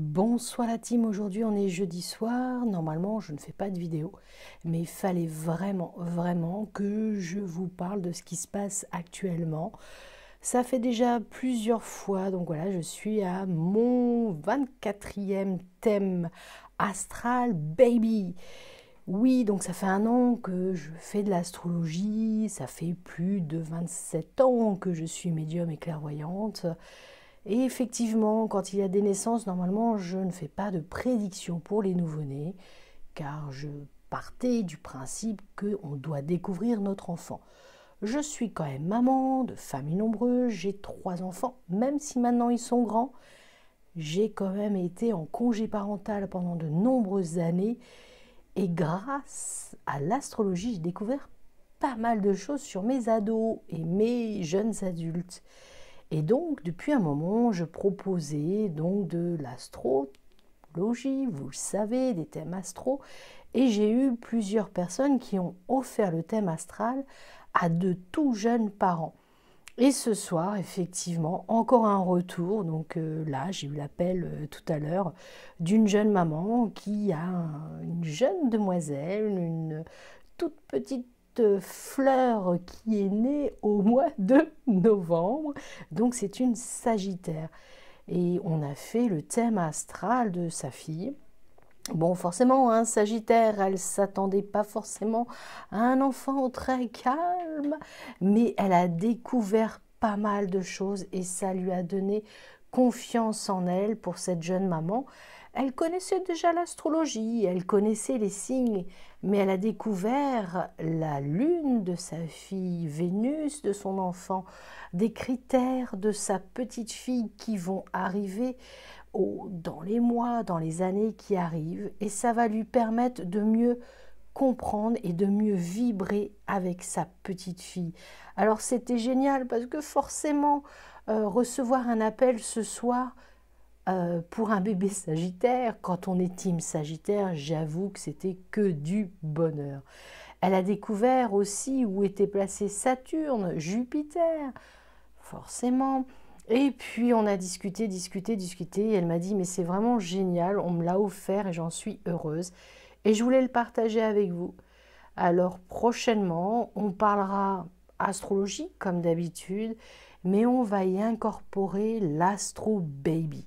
Bonsoir la team, aujourd'hui on est jeudi soir, normalement je ne fais pas de vidéo, mais il fallait vraiment, vraiment que je vous parle de ce qui se passe actuellement. Ça fait déjà plusieurs fois, donc voilà, je suis à mon 24e thème astral baby. Oui, donc ça fait un an que je fais de l'astrologie, ça fait plus de 27 ans que je suis médium et clairvoyante. Et effectivement, quand il y a des naissances, normalement, je ne fais pas de prédiction pour les nouveau-nés, car je partais du principe qu'on doit découvrir notre enfant. Je suis quand même maman de famille nombreuse, j'ai trois enfants, même si maintenant ils sont grands. J'ai quand même été en congé parental pendant de nombreuses années et grâce à l'astrologie, j'ai découvert pas mal de choses sur mes ados et mes jeunes adultes. Et donc, depuis un moment, je proposais donc de l'astrologie, vous le savez, des thèmes astro, et j'ai eu plusieurs personnes qui ont offert le thème astral à de tout jeunes parents. Et ce soir, effectivement, encore un retour. Donc euh, là, j'ai eu l'appel euh, tout à l'heure d'une jeune maman qui a une jeune demoiselle, une toute petite fleur qui est née au mois de novembre, donc c'est une Sagittaire. Et on a fait le thème astral de sa fille. Bon, forcément, un hein, Sagittaire, elle s'attendait pas forcément à un enfant très calme, mais elle a découvert pas mal de choses et ça lui a donné confiance en elle pour cette jeune maman. Elle connaissait déjà l'astrologie, elle connaissait les signes, mais elle a découvert la lune de sa fille, Vénus de son enfant, des critères de sa petite fille qui vont arriver au, dans les mois, dans les années qui arrivent, et ça va lui permettre de mieux comprendre et de mieux vibrer avec sa petite fille. Alors c'était génial parce que forcément, euh, recevoir un appel ce soir euh, pour un bébé sagittaire, quand on est team sagittaire, j'avoue que c'était que du bonheur. Elle a découvert aussi où était placé Saturne, Jupiter, forcément. Et puis on a discuté, discuté, discuté. elle m'a dit, mais c'est vraiment génial, on me l'a offert et j'en suis heureuse et je voulais le partager avec vous. Alors prochainement, on parlera astrologie comme d'habitude, mais on va y incorporer l'astro baby.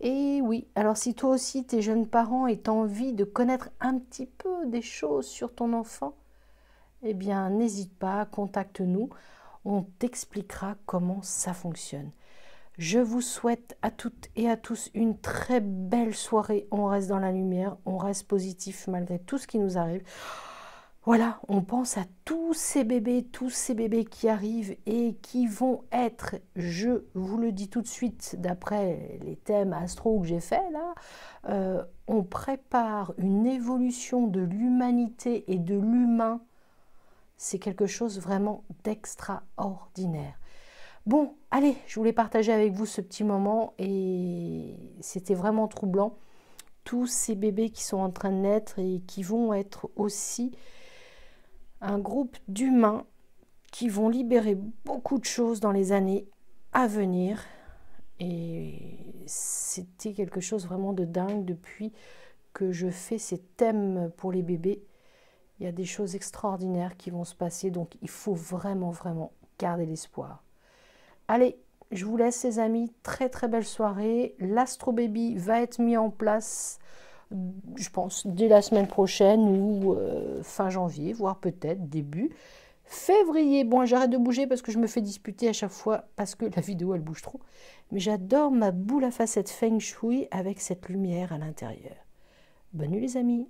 Et oui, alors si toi aussi tes jeunes parents aient envie de connaître un petit peu des choses sur ton enfant, eh bien n'hésite pas, contacte-nous, on t'expliquera comment ça fonctionne. Je vous souhaite à toutes et à tous une très belle soirée. On reste dans la lumière, on reste positif malgré tout ce qui nous arrive. Voilà, on pense à tous ces bébés, tous ces bébés qui arrivent et qui vont être, je vous le dis tout de suite, d'après les thèmes astro que j'ai fait là, euh, on prépare une évolution de l'humanité et de l'humain. C'est quelque chose vraiment d'extraordinaire. Bon, allez, je voulais partager avec vous ce petit moment et c'était vraiment troublant. Tous ces bébés qui sont en train de naître et qui vont être aussi un groupe d'humains qui vont libérer beaucoup de choses dans les années à venir. Et c'était quelque chose vraiment de dingue depuis que je fais ces thèmes pour les bébés. Il y a des choses extraordinaires qui vont se passer, donc il faut vraiment, vraiment garder l'espoir. Allez, je vous laisse les amis, très très belle soirée. L'Astro Baby va être mis en place, je pense, dès la semaine prochaine ou euh, fin janvier, voire peut-être début février. Bon, j'arrête de bouger parce que je me fais disputer à chaque fois parce que la vidéo elle bouge trop. Mais j'adore ma boule à facettes feng shui avec cette lumière à l'intérieur. Bonne nuit les amis